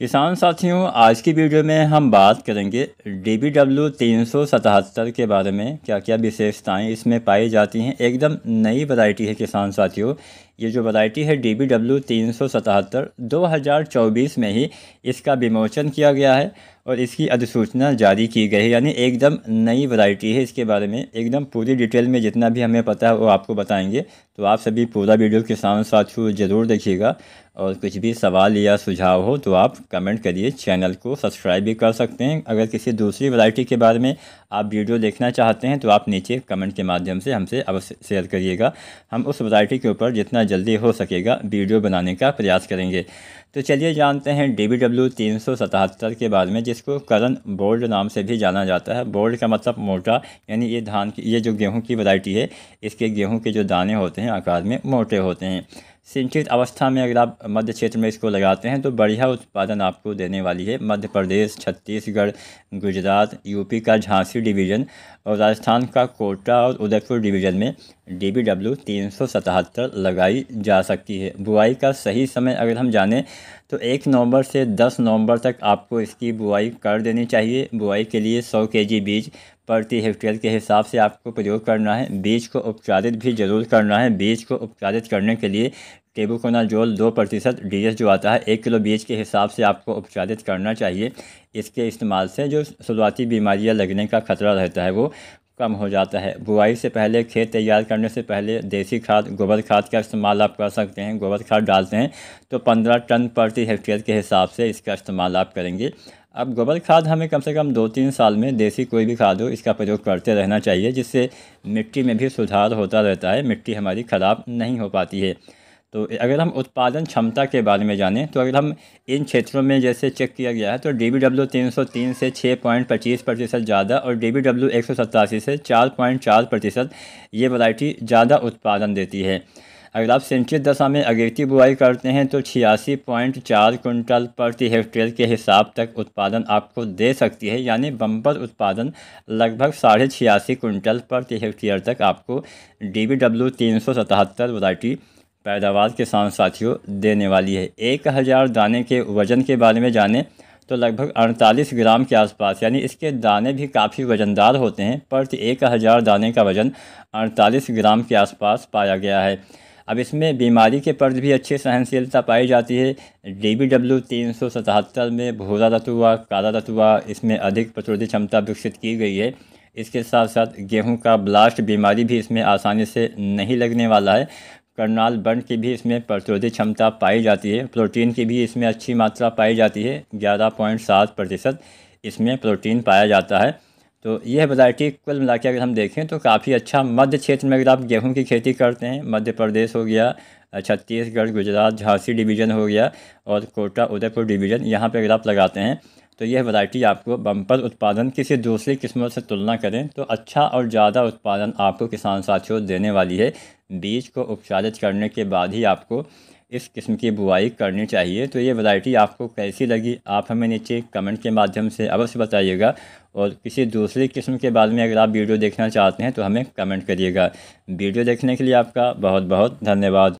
किसान साथियों आज की वीडियो में हम बात करेंगे डी बी डब्ल्यू तीन सौ सतहत्तर के बारे में क्या क्या विशेषताएं इसमें पाई जाती हैं एकदम नई वैरायटी है किसान साथियों ये जो वैरायटी है डी बी डब्ल्यू तीन सौ सतहत्तर दो हज़ार चौबीस में ही इसका विमोचन किया गया है और इसकी अधिसूचना जारी की गई है यानी एकदम नई वैरायटी है इसके बारे में एकदम पूरी डिटेल में जितना भी हमें पता है वो आपको बताएंगे तो आप सभी पूरा वीडियो साथ साथ ज़रूर देखिएगा और कुछ भी सवाल या सुझाव हो तो आप कमेंट करिए चैनल को सब्सक्राइब भी कर सकते हैं अगर किसी दूसरी वैरायटी के बारे में आप वीडियो देखना चाहते हैं तो आप नीचे कमेंट के माध्यम से हमसे अवश्य शेयर करिएगा हम उस वैरायटी के ऊपर जितना जितना जल्दी हो सकेगा वीडियो बनाने का प्रयास करेंगे तो चलिए जानते हैं डी बी डब्ल्यू तीन सौ सतहत्तर के बारे में जिसको करण बोल्ड नाम से भी जाना जाता है बोल्ड का मतलब मोटा यानी ये धान की ये जो गेहूं की वैरायटी है इसके गेहूं के जो दाने होते हैं आकार में मोटे होते हैं सिंचित अवस्था में अगर आप मध्य क्षेत्र में इसको लगाते हैं तो बढ़िया उत्पादन आपको देने वाली है मध्य प्रदेश छत्तीसगढ़ गुजरात यूपी का झांसी डिवीज़न और राजस्थान का कोटा और उदयपुर डिवीज़न में डी बी डब्ल्यू तीन सौ सतहत्तर लगाई जा सकती है बुआई का सही समय अगर हम जाने तो एक नवंबर से दस नवंबर तक आपको इसकी बुआई कर देनी चाहिए बुआई के लिए सौ के जी बीज प्रति हेक्टेयर के हिसाब से आपको प्रयोग करना है बीज को उपचारित भी ज़रूर करना है बीज को उपचारित करने के लिए जोल दो प्रतिशत डी जो आता है एक किलो बीज के हिसाब से आपको उपचारित करना चाहिए इसके इस्तेमाल से जो शुरुआती बीमारियां लगने का खतरा रहता है वो कम हो जाता है बुआई से पहले खेत तैयार करने से पहले देसी खाद गोबर खाद का इस्तेमाल आप कर सकते हैं गोबर खाद डालते हैं तो पंद्रह टन प्रति हेक्टेयर के हिसाब से इसका इस्तेमाल आप करेंगे अब गोबर खाद हमें कम से कम दो तीन साल में देसी कोई भी खाद हो इसका प्रयोग करते रहना चाहिए जिससे मिट्टी में भी सुधार होता रहता है मिट्टी हमारी ख़राब नहीं हो पाती है तो अगर हम उत्पादन क्षमता के बारे में जानें तो अगर हम इन क्षेत्रों में जैसे चेक किया गया है तो डी बी डब्ल्यू तीन सौ तीन से छः पॉइंट पच्चीस प्रतिशत ज़्यादा और डी बी डब्ल्यू एक सौ सतासी से चार पॉइंट चार प्रतिशत ये वैरायटी ज़्यादा उत्पादन देती है अगर आप सिंचित दशा में अगेती बुआई करते हैं तो छियासी पॉइंट चार कुंटल प्रति हेक्टेयर के हिसाब तक उत्पादन आपको दे सकती है यानी बम्पर उत्पादन लगभग साढ़े छियासी कुंटल प्रति हेक्टेयर तक आपको डी बी डब्ल्यू तीन सौ सतहत्तर वरायटी पैदावार किसान साथियों देने वाली है एक हज़ार दाने के वज़न के बारे में जानें तो लगभग अड़तालीस ग्राम के आसपास यानी इसके दाने भी काफ़ी वजनदार होते हैं प्रति एक हज़ार दाने का वज़न अड़तालीस ग्राम के आसपास पाया गया है अब इसमें बीमारी के प्रति भी अच्छी सहनशीलता पाई जाती है डी बी डब्ल्यू तीन सौ सतहत्तर में भूरा रतुआ काला रतुआ इसमें अधिक प्रतिरोधी क्षमता विकसित की गई है इसके साथ साथ गेहूं का ब्लास्ट बीमारी भी इसमें आसानी से नहीं लगने वाला है करनाल बंड की भी इसमें प्रतिरोधी क्षमता पाई जाती है प्रोटीन की भी इसमें अच्छी मात्रा पाई जाती है ग्यारह पॉइंट सात प्रतिशत इसमें प्रोटीन पाया जाता है तो यह वैरायटी कुल मिला के अगर हम देखें तो काफ़ी अच्छा मध्य क्षेत्र में अगर आप गेहूं की खेती करते हैं मध्य प्रदेश हो गया छत्तीसगढ़ गुजरात झांसी डिवीज़न हो गया और कोटा उदयपुर डिवीज़न यहाँ पर अगर आप लगाते हैं तो यह वैरायटी आपको बम्पर उत्पादन किसी दूसरी किस्मों से तुलना करें तो अच्छा और ज़्यादा उत्पादन आपको किसान साथियों देने वाली है बीज को उपचारित करने के बाद ही आपको इस किस्म की बुआई करनी चाहिए तो ये वैरायटी आपको कैसी लगी आप हमें नीचे कमेंट के माध्यम से अवश्य बताइएगा और किसी दूसरी किस्म के बारे में अगर आप वीडियो देखना चाहते हैं तो हमें कमेंट करिएगा वीडियो देखने के लिए आपका बहुत बहुत धन्यवाद